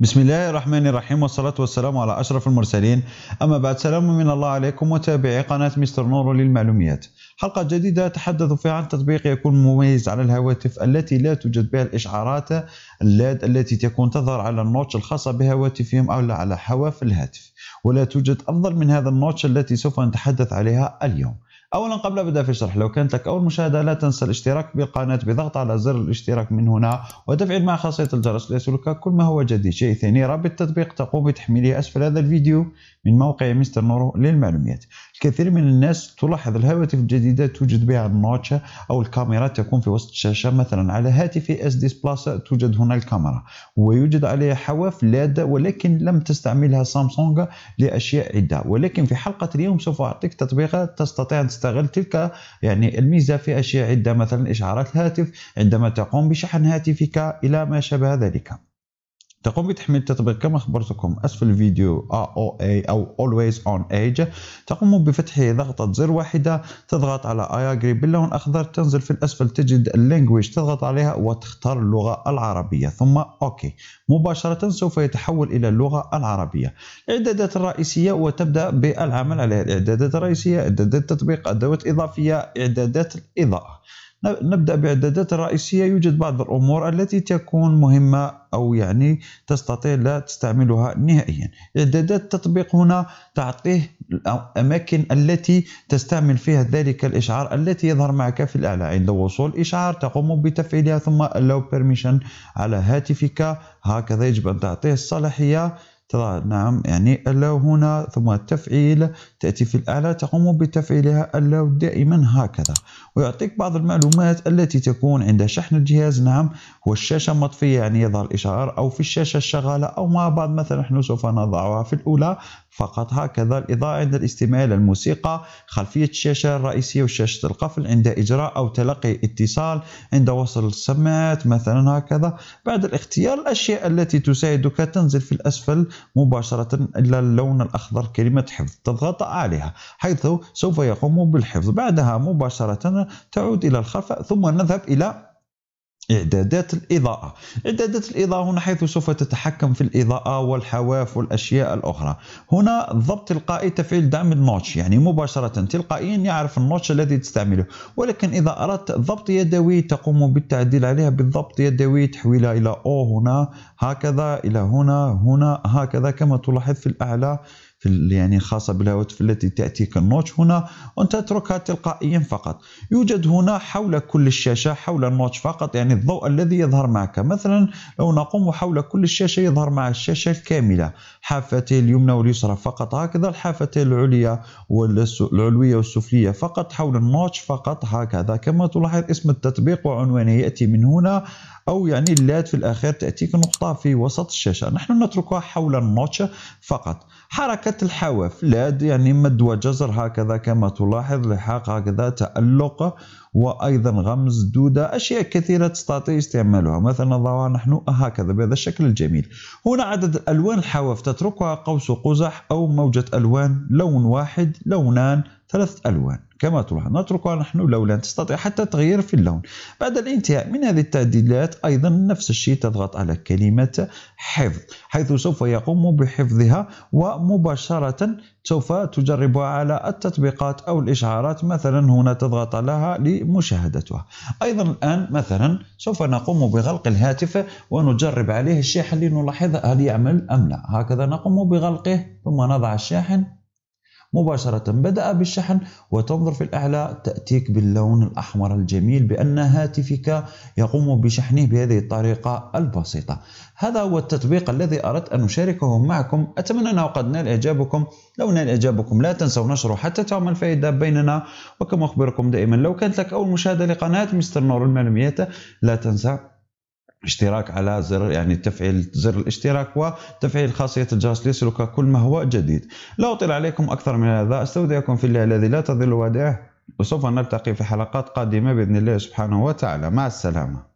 بسم الله الرحمن الرحيم والصلاة والسلام على أشرف المرسلين أما بعد سلام من الله عليكم وتابعي قناة مستر نور للمعلوميات حلقة جديدة تحدث فيها عن تطبيق يكون مميز على الهواتف التي لا توجد بها الإشعارات اللاد التي تكون تظهر على النوتش الخاصة بهواتفهم أو على حواف الهاتف ولا توجد أفضل من هذا النوتش التي سوف نتحدث عليها اليوم اولا قبل بدا في الشرح لو كانت لك اول مشاهده لا تنسى الاشتراك بالقناه بضغط على زر الاشتراك من هنا وتفعيل مع خاصيه الجرس ليصلك كل ما هو جديد شيء ثاني رابط التطبيق تقوم بتحميله اسفل هذا الفيديو من موقع مستر نورو للمعلومات الكثير من الناس تلاحظ الهواتف الجديدة توجد بها النوتشة أو الكاميرا تكون في وسط الشاشة مثلا على هاتف اس دي بلس توجد هنا الكاميرا ويوجد عليها حواف لاد ولكن لم تستعملها سامسونج لأشياء عدة ولكن في حلقة اليوم سوف أعطيك تطبيقات تستطيع أن تستغل تلك يعني الميزة في أشياء عدة مثلا إشعارات الهاتف عندما تقوم بشحن هاتفك إلى ما شابه ذلك تقوم بتحميل التطبيق كما خبرتكم اسفل الفيديو AOA او Always on Age تقوم بفتح ضغطة زر واحدة تضغط على I agree باللون الاخضر تنزل في الاسفل تجد لانجويج تضغط عليها وتختار اللغة العربية ثم اوكي مباشرة سوف يتحول الى اللغة العربية الاعدادات الرئيسية وتبدأ بالعمل عليها الاعدادات الرئيسية اعدادات التطبيق ادوات اضافية اعدادات الاضاءة نبدأ بإعدادات الرئيسية يوجد بعض الأمور التي تكون مهمة أو يعني تستطيع لا تستعملها نهائيا إعدادات التطبيق هنا تعطيه الأماكن التي تستعمل فيها ذلك الإشعار التي يظهر معك في الأعلى عند وصول إشعار تقوم بتفعيلها ثم لو بيرميشن على هاتفك هكذا يجب أن تعطيه الصلاحية ترى نعم يعني ألا هنا ثم التفعيل تأتي في الأعلى تقوم بتفعيلها ألا دائما هكذا ويعطيك بعض المعلومات التي تكون عند شحن الجهاز نعم هو الشاشة مطفية يعني يظهر إشعار أو في الشاشة الشغالة أو ما بعد مثلا نحن سوف نضعها في الأولى فقط هكذا الإضاءة عند الاستماع للموسيقى خلفية الشاشة الرئيسية وشاشة القفل عند إجراء أو تلقي اتصال عند وصل السماعات مثلا هكذا بعد الاختيار الأشياء التي تساعدك تنزل في الأسفل مباشرة إلا اللون الأخضر كلمة حفظ تضغط عليها حيث سوف يقوم بالحفظ بعدها مباشرة تعود إلى الخلف ثم نذهب إلى إعدادات الإضاءة إعدادات الإضاءة هنا حيث سوف تتحكم في الإضاءة والحواف والأشياء الأخرى هنا ضبط تلقائي تفعيل دعم النوتش يعني مباشرة تلقائيا يعرف النوتش الذي تستعمله ولكن إذا أردت ضبط يدوي تقوم بالتعديل عليها بالضبط يدوي تحويلها إلى أو هنا هكذا إلى هنا هنا هكذا كما تلاحظ في الأعلى يعني خاصة بالهواتف التي تأتيك النوتش هنا وأنت تتركها تلقائيا فقط يوجد هنا حول كل الشاشة حول النوتش فقط يعني الضوء الذي يظهر معك مثلا لو نقوم حول كل الشاشة يظهر مع الشاشة الكاملة حافتي اليمنى واليسرى فقط هكذا الحافتي العليا والعلوية والسفلية فقط حول النوتش فقط هكذا كما تلاحظ اسم التطبيق وعنوانه يأتي من هنا أو يعني اللات في الأخير تأتيك نقطة في وسط الشاشة نحن نتركها حول النوتش فقط حركة الحواف لا يعني مد وجزر هكذا كما تلاحظ لحاق هكذا تألق وأيضا غمز دودة أشياء كثيرة تستطيع استعمالها مثلا نضعها نحن هكذا بهذا الشكل الجميل هنا عدد ألوان الحواف تتركها قوس قزح أو موجة ألوان لون واحد لونان ثلاث ألوان كما تلاحظ نتركها نحن لا تستطيع حتى تغير في اللون بعد الانتهاء من هذه التعديلات أيضا نفس الشيء تضغط على كلمة حفظ حيث سوف يقوم بحفظها ومباشرة سوف تجربها على التطبيقات أو الإشعارات مثلا هنا تضغط لها لمشاهدتها أيضا الآن مثلا سوف نقوم بغلق الهاتف ونجرب عليه الشاحن لنلاحظ هل يعمل أم لا هكذا نقوم بغلقه ثم نضع الشاحن مباشرة بدأ بالشحن وتنظر في الأعلى تأتيك باللون الأحمر الجميل بأن هاتفك يقوم بشحنه بهذه الطريقة البسيطة هذا هو التطبيق الذي أردت أن أشاركه معكم أتمنى أنه قد نال إعجابكم لو نال إعجابكم لا تنسوا نشره حتى تعمل فائدة بيننا وكما أخبركم دائما لو كانت لك أول مشاهدة لقناة مستر نور المعلوميات لا تنسى اشتراك على زر يعني تفعيل زر الاشتراك وتفعيل خاصية الجرس ليسلك كل ما هو جديد لا أطيل عليكم أكثر من هذا أستودعكم في الله الذي لا تضل وداعه وسوف نلتقي في حلقات قادمة بإذن الله سبحانه وتعالى مع السلامة